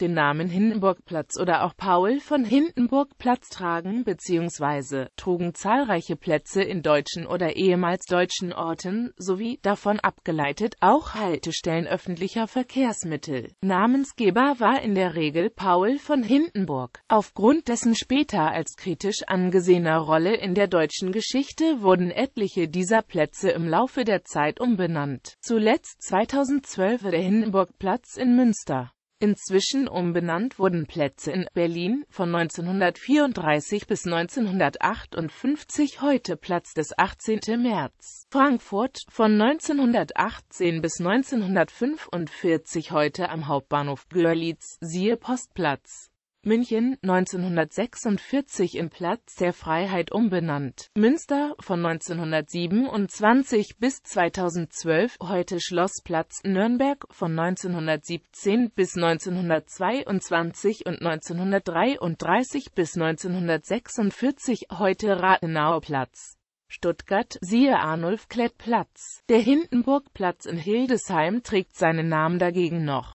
den Namen Hindenburgplatz oder auch Paul von Hindenburgplatz tragen bzw. trugen zahlreiche Plätze in deutschen oder ehemals deutschen Orten, sowie, davon abgeleitet, auch Haltestellen öffentlicher Verkehrsmittel. Namensgeber war in der Regel Paul von Hindenburg. Aufgrund dessen später als kritisch angesehener Rolle in der deutschen Geschichte wurden etliche dieser Plätze im Laufe der Zeit umbenannt. Zuletzt 2012 der Hindenburgplatz in Münster. Inzwischen umbenannt wurden Plätze in Berlin von 1934 bis 1958 heute Platz des 18. März, Frankfurt von 1918 bis 1945 heute am Hauptbahnhof Görlitz, siehe Postplatz München 1946 in Platz der Freiheit umbenannt, Münster von 1927 bis 2012, heute Schlossplatz, Nürnberg von 1917 bis 1922 und 1933 bis 1946, heute Rathenauer Platz. Stuttgart, siehe Arnulf-Klett-Platz. Der Hindenburgplatz in Hildesheim trägt seinen Namen dagegen noch.